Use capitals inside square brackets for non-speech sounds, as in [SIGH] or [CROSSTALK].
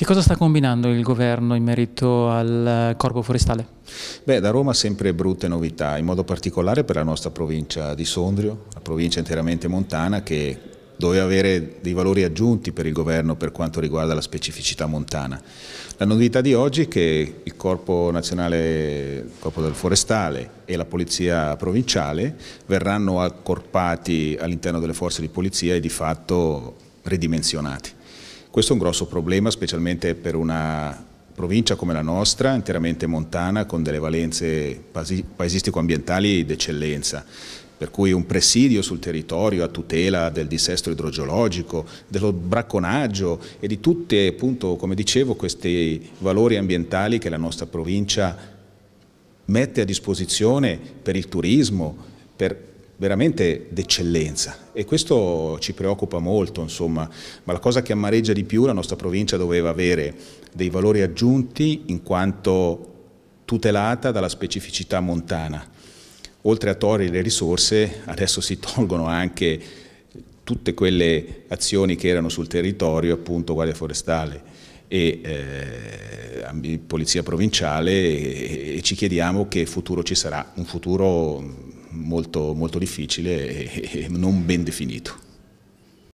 Che cosa sta combinando il governo in merito al corpo forestale? Beh, da Roma sempre brutte novità, in modo particolare per la nostra provincia di Sondrio, la provincia interamente montana che doveva avere dei valori aggiunti per il governo per quanto riguarda la specificità montana. La novità di oggi è che il Corpo Nazionale il Corpo del Forestale e la Polizia Provinciale verranno accorpati all'interno delle forze di polizia e di fatto ridimensionati. Questo è un grosso problema, specialmente per una provincia come la nostra, interamente montana, con delle valenze paesistico-ambientali d'eccellenza per cui un presidio sul territorio a tutela del dissesto idrogeologico, dello bracconaggio e di tutti, appunto, come dicevo, questi valori ambientali che la nostra provincia mette a disposizione per il turismo, per veramente d'eccellenza e questo ci preoccupa molto, insomma, ma la cosa che amareggia di più la nostra provincia doveva avere dei valori aggiunti in quanto tutelata dalla specificità montana. Oltre a togliere le risorse, adesso si [LAUGHS] tolgono anche tutte quelle azioni che erano sul territorio, appunto guardia forestale e eh, polizia provinciale e, e ci chiediamo che futuro ci sarà, un futuro molto, molto difficile e, e non ben definito.